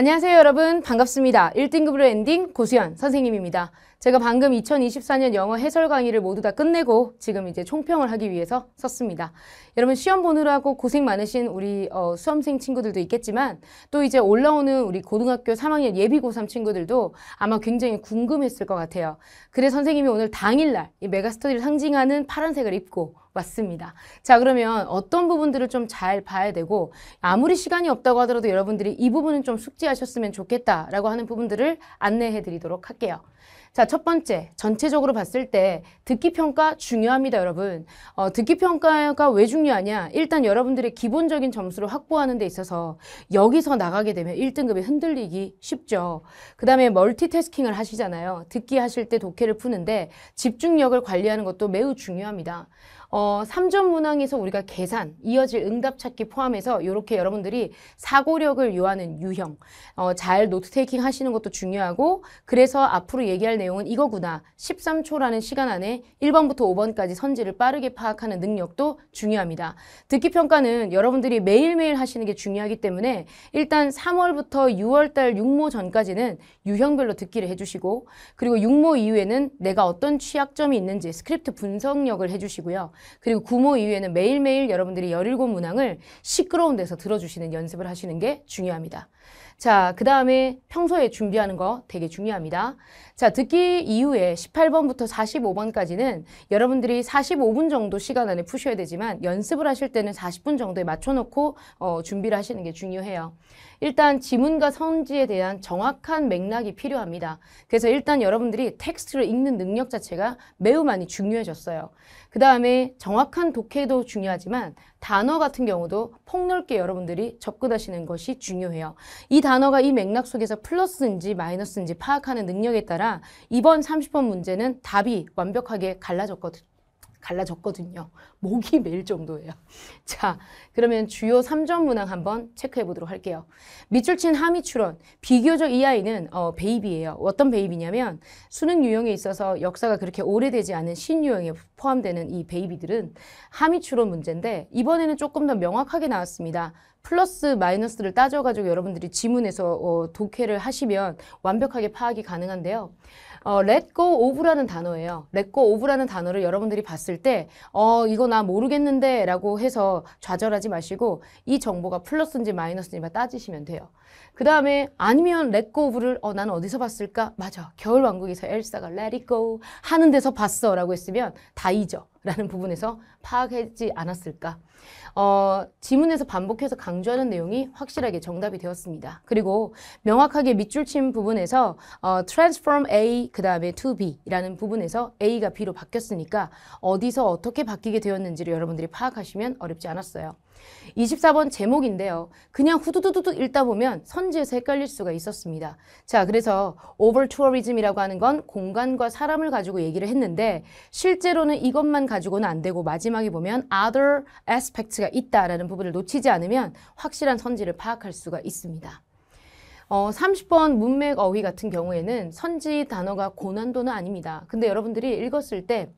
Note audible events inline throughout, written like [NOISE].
안녕하세요 여러분 반갑습니다. 1등급으로 엔딩 고수현 선생님입니다. 제가 방금 2024년 영어 해설 강의를 모두 다 끝내고 지금 이제 총평을 하기 위해서 썼습니다. 여러분 시험 보느라고 고생 많으신 우리 어, 수험생 친구들도 있겠지만 또 이제 올라오는 우리 고등학교 3학년 예비 고3 친구들도 아마 굉장히 궁금했을 것 같아요. 그래서 선생님이 오늘 당일날 이 메가스터디를 상징하는 파란색을 입고 왔습니다. 자 그러면 어떤 부분들을 좀 잘 봐야 되고 아무리 시간이 없다고 하더라도 여러분들이 이 부분은 좀 숙지하셨으면 좋겠다라고 하는 부분들을 안내해 드리도록 할게요. 자, 첫 번째, 전체적으로 봤을 때 듣기 평가 중요합니다, 여러분. 어, 듣기 평가가 왜 중요하냐? 일단 여러분들의 기본적인 점수를 확보하는 데 있어서 여기서 나가게 되면 1등급이 흔들리기 쉽죠. 그 다음에 멀티태스킹을 하시잖아요. 듣기 하실 때 독해를 푸는데 집중력을 관리하는 것도 매우 중요합니다. 어, 3점 문항에서 우리가 계산, 이어질 응답 찾기 포함해서 이렇게 여러분들이 사고력을 요하는 유형, 어, 잘 노트 테이킹 하시는 것도 중요하고 그래서 앞으로 얘기할 내용은 이거구나. 13초라는 시간 안에 1번부터 5번까지 선지를 빠르게 파악하는 능력도 중요합니다. 듣기 평가는 여러분들이 매일매일 하시는 게 중요하기 때문에 일단 3월부터 6월달 6모 전까지는 유형별로 듣기를 해주시고 그리고 6모 이후에는 내가 어떤 취약점이 있는지 스크립트 분석력을 해주시고요. 그리고 9모 이후에는 매일매일 여러분들이 17문항을 시끄러운 데서 들어주시는 연습을 하시는 게 중요합니다. 자, 그 다음에 평소에 준비하는 거 되게 중요합니다. 자, 듣기 이후에 18번부터 45번까지는 여러분들이 45분 정도 시간 안에 푸셔야 되지만 연습을 하실 때는 40분 정도에 맞춰놓고 어, 준비를 하시는 게 중요해요. 일단 지문과 성지에 대한 정확한 맥락이 필요합니다. 그래서 일단 여러분들이 텍스트를 읽는 능력 자체가 매우 많이 중요해졌어요. 그 다음에 정확한 독해도 중요하지만 단어 같은 경우도 폭넓게 여러분들이 접근하시는 것이 중요해요. 이 단어가 이 맥락 속에서 플러스인지 마이너스인지 파악하는 능력에 따라 이번 30번 문제는 답이 완벽하게 갈라졌거든요. 갈라졌거든요. [LAUGHS] 목이 메일 정도예요. [LAUGHS] 자, 그러면 주요 3점 문항 한번 체크해 보도록 할게요. 밑줄 친하미 출원. 비교적 이 아이는 어, 베이비예요. 어떤 베이비냐면 수능 유형에 있어서 역사가 그렇게 오래되지 않은 신유형에 포함되는 이 베이비들은 하미 출원 문제인데 이번에는 조금 더 명확하게 나왔습니다. 플러스 마이너스를 따져가지고 여러분들이 지문에서 어, 독해를 하시면 완벽하게 파악이 가능한데요. 어, let go of라는 단어예요. let go of라는 단어를 여러분들이 봤을 때 어, 이거 나 모르겠는데 라고 해서 좌절하지 마시고 이 정보가 플러스인지 마이너스인지 따지시면 돼요. 그 다음에 아니면 let go of를 어, 나는 어디서 봤을까? 맞아. 겨울왕국에서 엘사가 let it go 하는 데서 봤어 라고 했으면 다이죠. 라는 부분에서 파악하지 않았을까. 어, 지문에서 반복해서 강조하는 내용이 확실하게 정답이 되었습니다. 그리고 명확하게 밑줄 친 부분에서 어, transform A 그 다음에 to B라는 부분에서 A가 B로 바뀌었으니까 어디서 어떻게 바뀌게 되었는지를 여러분들이 파악하시면 어렵지 않았어요. 24번 제목인데요. 그냥 후두두두두 읽다 보면 선지에서 헷갈릴 수가 있었습니다. 자, 그래서 over tourism이라고 하는 건 공간과 사람을 가지고 얘기를 했는데 실제로는 이것만 가지고는 안 되고 마지막에 보면 other aspect가 s 있다라는 부분을 놓치지 않으면 확실한 선지를 파악할 수가 있습니다. 어, 30번 문맥 어휘 같은 경우에는 선지 단어가 고난도는 아닙니다. 근데 여러분들이 읽었을 때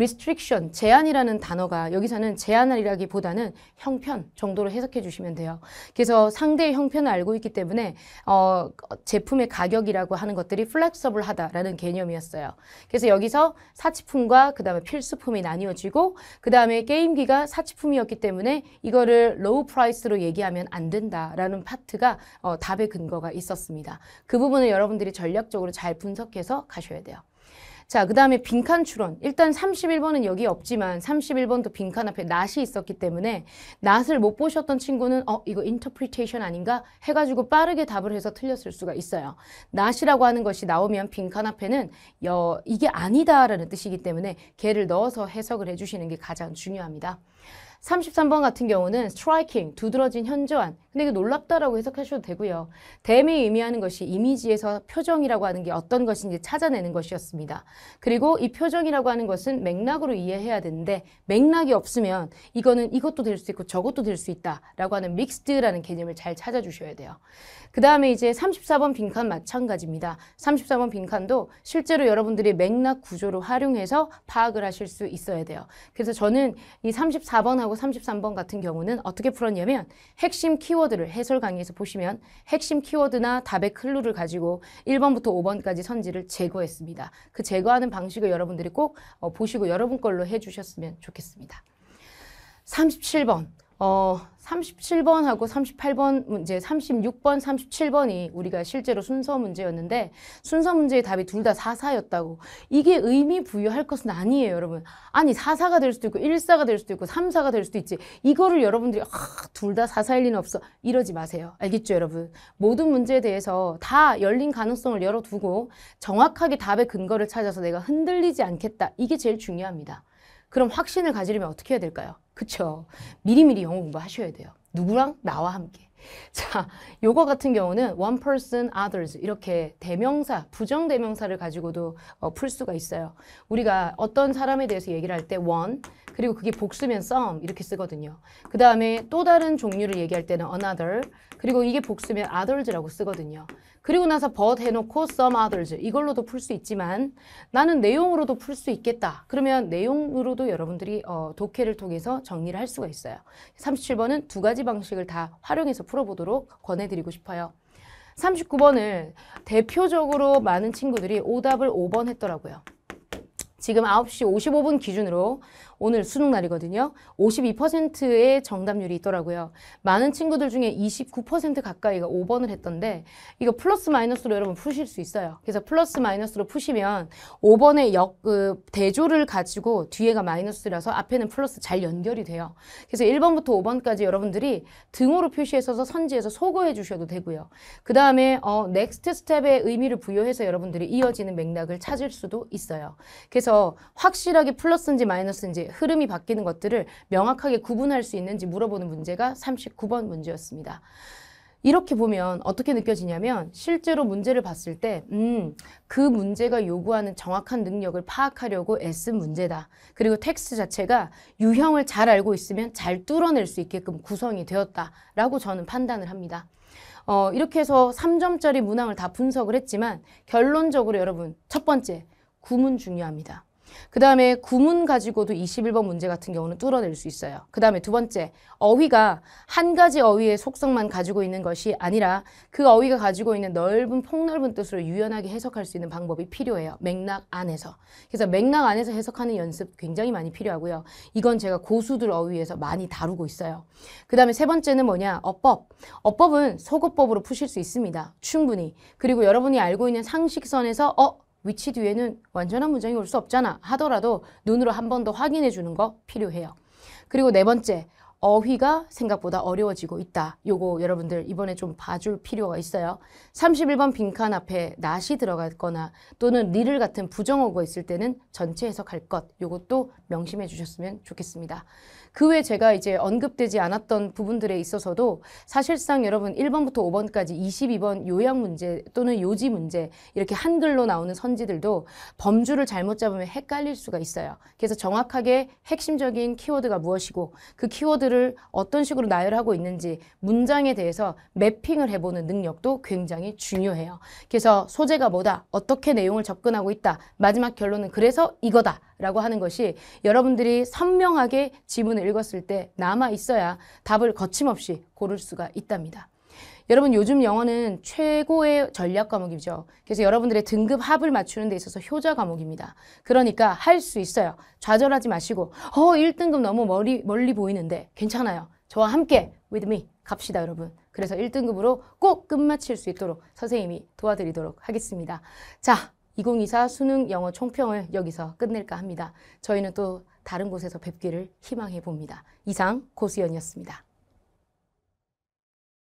restriction, 제한이라는 단어가 여기서는 제한이라기보다는 형편 정도로 해석해 주시면 돼요. 그래서 상대의 형편을 알고 있기 때문에 어, 제품의 가격이라고 하는 것들이 플렉서블하다라는 개념이었어요. 그래서 여기서 사치품과 그 다음에 필수품이 나뉘어지고 그 다음에 게임기가 사치품이었기 때문에 이거를 로우 프라이스로 얘기하면 안 된다라는 파트가 어, 답의 근거가 있었습니다. 그 부분을 여러분들이 전략적으로 잘 분석해서 가셔야 돼요. 자, 그 다음에 빈칸 추론. 일단 31번은 여기 없지만 31번도 빈칸 앞에 낫이 있었기 때문에 낫을 못 보셨던 친구는 어, 이거 인터프리테이션 아닌가? 해가지고 빠르게 답을 해서 틀렸을 수가 있어요. 낫이라고 하는 것이 나오면 빈칸 앞에는 여, 이게 아니다라는 뜻이기 때문에 걔를 넣어서 해석을 해주시는 게 가장 중요합니다. 33번 같은 경우는 striking, 두드러진 현저한. 근데 이게 놀랍다라고 해석하셔도 되고요. 댐이 의미하는 것이 이미지에서 표정이라고 하는 게 어떤 것인지 찾아내는 것이었습니다. 그리고 이 표정이라고 하는 것은 맥락으로 이해해야 되는데 맥락이 없으면 이거는 이것도 될 수 있고 저것도 될 수 있다라고 하는 믹스드라는 개념을 잘 찾아주셔야 돼요. 그 다음에 이제 34번 빈칸 마찬가지입니다. 34번 빈칸도 실제로 여러분들이 맥락 구조로 활용해서 파악을 하실 수 있어야 돼요. 그래서 저는 이 34번하고 38번하고 33번 같은 경우는 어떻게 풀었냐면 핵심 키워드를 해설 강의에서 보시면 핵심 키워드나 답의 클루를 가지고 1번부터 5번까지 선지를 제거했습니다. 그 제거하는 방식을 여러분들이 꼭 어, 보시고 여러분 걸로 해주셨으면 좋겠습니다. 37번 어, 3 7 번하고 3 8번 문제, 3 6번3 7 번이 우리가 실제로 순서 문제였는데 순서 문제의 답이 둘 다4사였다고 이게 의미 부여할 것은 아니에요, 여러분. 아니, 4사가될 수도 있고 1사가될 수도 있고 3사가될 수도 있지. 이거를 여러분들이 아, 둘다4사일 리는 없어. 이러지 마세요. 알겠죠, 여러분? 모든 문제에 대해서 다 열린 가능성을 열어두고 정확하게 답의 근거를 찾아서 내가 흔들리지 않겠다. 이게 제일 중요합니다. 그럼 확신을 가지려면 어떻게 해야 될까요? 그쵸. 미리미리 영어 공부하셔야 돼요. 누구랑? 나와 함께. [LAUGHS] 자, 요거 같은 경우는 one person, others 이렇게 대명사, 부정 대명사를 가지고도 어, 풀 수가 있어요. 우리가 어떤 사람에 대해서 얘기를 할 때 one 그리고 그게 복수면 some 이렇게 쓰거든요. 그 다음에 또 다른 종류를 얘기할 때는 another 그리고 이게 복수면 others라고 쓰거든요. 그리고 나서 but 해놓고 some others 이걸로도 풀 수 있지만 나는 내용으로도 풀 수 있겠다. 그러면 내용으로도 여러분들이 어, 독해를 통해서 정리를 할 수가 있어요. 37번은 두 가지 방식을 다 활용해서 풀어보도록 권해드리고 싶어요. 39번을 대표적으로 많은 친구들이 오답을 5번 했더라고요. 지금 9시 55분 기준으로 오늘 수능 날이거든요. 52%의 정답률이 있더라고요. 많은 친구들 중에 29% 가까이가 5번을 했던데 이거 플러스 마이너스로 여러분 푸실 수 있어요. 그래서 플러스 마이너스로 푸시면 5번의 역, 그 대조를 가지고 뒤에가 마이너스라서 앞에는 플러스 잘 연결이 돼요. 그래서 1번부터 5번까지 여러분들이 등으로 표시해서 선지에서 소거해 주셔도 되고요. 그 다음에 어, 넥스트 스텝의 의미를 부여해서 여러분들이 이어지는 맥락을 찾을 수도 있어요. 그래서 그래서 확실하게 플러스인지 마이너스인지 흐름이 바뀌는 것들을 명확하게 구분할 수 있는지 물어보는 문제가 39번 문제였습니다. 이렇게 보면 어떻게 느껴지냐면 실제로 문제를 봤을 때, 음, 그 문제가 요구하는 정확한 능력을 파악하려고 애쓴 문제다. 그리고 텍스트 자체가 유형을 잘 알고 있으면 잘 뚫어낼 수 있게끔 구성이 되었다라고 저는 판단을 합니다. 어, 이렇게 해서 3점짜리 문항을 다 분석을 했지만 결론적으로 여러분, 첫 번째, 구문 중요합니다. 그 다음에 구문 가지고도 21번 문제 같은 경우는 뚫어낼 수 있어요. 그 다음에 두 번째, 어휘가 한 가지 어휘의 속성만 가지고 있는 것이 아니라 그 어휘가 가지고 있는 넓은 폭넓은 뜻으로 유연하게 해석할 수 있는 방법이 필요해요. 맥락 안에서. 그래서 맥락 안에서 해석하는 연습 굉장히 많이 필요하고요. 이건 제가 고수들 어휘에서 많이 다루고 있어요. 그 다음에 세 번째는 뭐냐, 어법. 어법은 소급법으로 푸실 수 있습니다. 충분히. 그리고 여러분이 알고 있는 상식선에서 어? 위치 뒤에는 완전한 문장이 올 수 없잖아 하더라도 눈으로 한 번 더 확인해 주는 거 필요해요. 그리고 네 번째, 어휘가 생각보다 어려워지고 있다. 요거 여러분들 이번에 좀 봐줄 필요가 있어요. 31번 빈칸 앞에 낫이 들어갔거나 또는 리를 같은 부정어가 있을 때는 전체 해석할 것. 요것도 명심해 주셨으면 좋겠습니다. 그 외 제가 이제 언급되지 않았던 부분들에 있어서도 사실상 여러분 1번부터 5번까지 22번 요약 문제 또는 요지 문제 이렇게 한글로 나오는 선지들도 범주를 잘못 잡으면 헷갈릴 수가 있어요. 그래서 정확하게 핵심적인 키워드가 무엇이고 그 키워드 것들을 어떤 식으로 나열하고 있는지 문장에 대해서 매핑을 해보는 능력도 굉장히 중요해요. 그래서 소재가 뭐다, 어떻게 내용을 접근하고 있다, 마지막 결론은 그래서 이거다 라고 하는 것이 여러분들이 선명하게 지문을 읽었을 때 남아 있어야 답을 거침없이 고를 수가 있답니다. 여러분 요즘 영어는 최고의 전략 과목이죠. 그래서 여러분들의 등급 합을 맞추는 데 있어서 효자 과목입니다. 그러니까 할 수 있어요. 좌절하지 마시고 어 1등급 너무 멀리 멀리 보이는데 괜찮아요. 저와 함께 with me 갑시다 여러분. 그래서 1등급으로 꼭 끝마칠 수 있도록 선생님이 도와드리도록 하겠습니다. 자, 2024 수능 영어 총평을 여기서 끝낼까 합니다. 저희는 또 다른 곳에서 뵙기를 희망해 봅니다. 이상 고수연이었습니다.